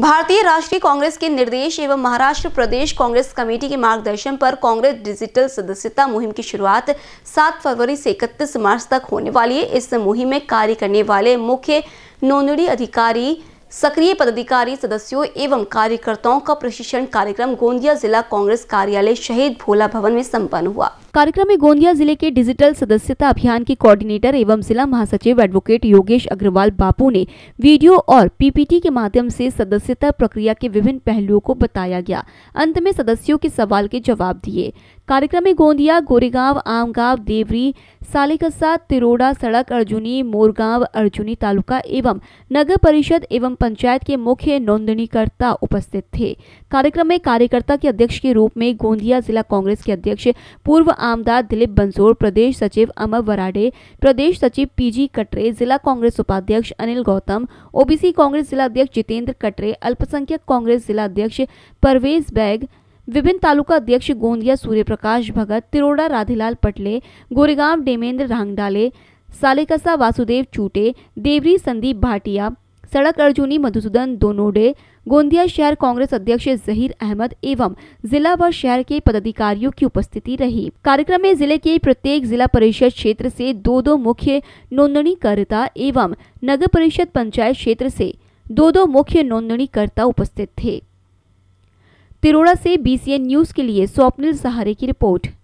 भारतीय राष्ट्रीय कांग्रेस के निर्देश एवं महाराष्ट्र प्रदेश कांग्रेस कमेटी के मार्गदर्शन पर कांग्रेस डिजिटल सदस्यता मुहिम की शुरुआत 7 फरवरी से 31 मार्च तक होने वाली है इस मुहिम में कार्य करने वाले मुख्य नोंदणी अधिकारी सक्रिय पदाधिकारी सदस्यों एवं कार्यकर्ताओं का प्रशिक्षण कार्यक्रम गोंदिया जिला कांग्रेस कार्यालय शहीद भोला भवन में सम्पन्न हुआ कार्यक्रम में गोंदिया जिले के डिजिटल सदस्यता अभियान के कोऑर्डिनेटर एवं जिला महासचिव एडवोकेट योगेश अग्रवाल बापू ने वीडियो और पीपीटी के माध्यम से सदस्यता प्रक्रिया के विभिन्न पहलुओं को बताया गया अंत में सदस्यों के सवाल के जवाब दिए कार्यक्रम में गोंदिया गोरेगांव आमगांव देवरी सालेकसा तिरोड़ा सड़क अर्जुनी मोरगांव अर्जुनी तालुका एवं नगर परिषद एवं पंचायत के मुख्य नोंदनीकर्ता उपस्थित थे कार्यक्रम में कार्यकर्ता के अध्यक्ष के रूप में गोंदिया जिला कांग्रेस के अध्यक्ष पूर्व आमदार दिलीप बंसोड़ प्रदेश सचिव अमर वराडे प्रदेश सचिव पीजी कटरे जिला कांग्रेस उपाध्यक्ष अनिल गौतम ओबीसी कांग्रेस जिला अध्यक्ष जितेंद्र कटरे अल्पसंख्यक कांग्रेस जिला अध्यक्ष परवेज बैग विभिन्न तालुका अध्यक्ष गोंदिया सूर्यप्रकाश भगत तिरोड़ा राधेलाल पटले गोरेगांव डेमेंद्र रांगडाले सालेकसा वासुदेव चूटे देवरी संदीप भाटिया सड़क अर्जुनी मधुसूदन दोनोडे गोंदिया शहर कांग्रेस अध्यक्ष जहीर अहमद एवं जिला व शहर के पदाधिकारियों की उपस्थिति रही कार्यक्रम में जिले के प्रत्येक जिला परिषद क्षेत्र से दो दो मुख्य नोंदणीकर्ता एवं नगर परिषद पंचायत क्षेत्र से दो दो मुख्य नोंदणीकर्ता उपस्थित थे तिरोड़ा से बीसीएन न्यूज के लिए स्वप्निल सहारे की रिपोर्ट